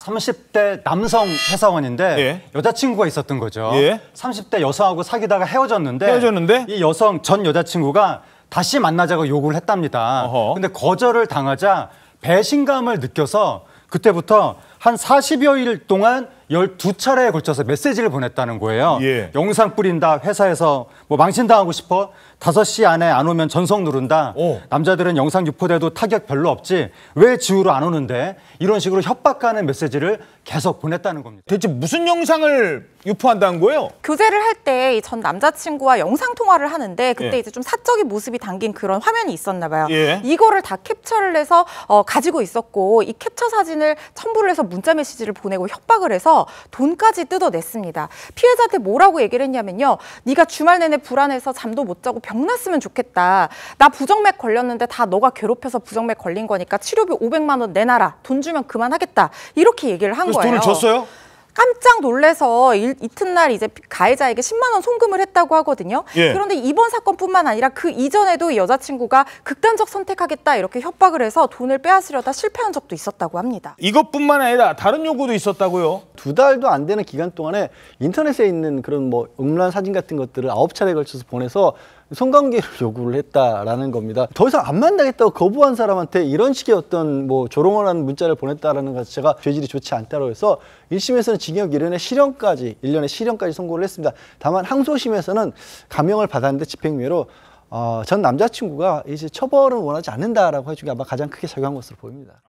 삼십 대 남성 회사원인데 예. 여자친구가 있었던 거죠. 삼십 예. 대 여성하고 사귀다가 헤어졌는데, 헤어졌는데 이 여성 전 여자친구가 다시 만나자고 요구를 했답니다. 어허. 근데 거절을 당하자 배신감을 느껴서 그때부터 한 40여일 동안 12차례에 걸쳐서 메시지를 보냈다는 거예요. 예. 영상 뿌린다, 회사에서 뭐 망신당하고 싶어, 5시 안에 안 오면 전성 누른다, 오. 남자들은 영상 유포돼도 타격 별로 없지, 왜 지우러 안 오는데, 이런 식으로 협박하는 메시지를 계속 보냈다는 겁니다. 대체 무슨 영상을 유포한다는 거예요? 교제를 할 때 전 남자친구와 영상통화를 하는데 그때 예. 이제 좀 사적인 모습이 담긴 그런 화면이 있었나 봐요. 예. 이거를 다 캡처를 해서 어, 가지고 있었고 이 캡처 사진을 첨부를 해서 문자 메시지를 보내고 협박을 해서 돈까지 뜯어냈습니다. 피해자한테 뭐라고 얘기를 했냐면요. 네가 주말 내내 불안해서 잠도 못 자고 병났으면 좋겠다. 나 부정맥 걸렸는데 다 너가 괴롭혀서 부정맥 걸린 거니까 치료비 500만 원 내놔라. 돈 주면 그만하겠다. 이렇게 얘기를 한 거예요. 돈을 줬어요? 깜짝 놀래서 일, 이튿날 이제 가해자에게 10만 원 송금을 했다고 하거든요. 예. 그런데 이번 사건뿐만 아니라 그 이전에도 여자친구가 극단적 선택하겠다 이렇게 협박을 해서 돈을 빼앗으려다 실패한 적도 있었다고 합니다. 이것뿐만 아니라 다른 요구도 있었다고요? 두 달도 안 되는 기간 동안에 인터넷에 있는 그런 뭐 음란 사진 같은 것들을 아홉 차례에 걸쳐서 보내서 성관계를 요구를 했다라는 겁니다. 더 이상 안 만나겠다고 거부한 사람한테 이런 식의 어떤 뭐 조롱을 하는 문자를 보냈다라는 것 자체가 죄질이 좋지 않다고 해서 1심에서는 징역 1년에 실형까지, 1년에 실형까지 선고를 했습니다. 다만 항소심에서는 감형을 받았는데 집행유예로 어, 전 남자친구가 이제 처벌은 원하지 않는다라고 해준 게 아마 가장 크게 작용한 것으로 보입니다.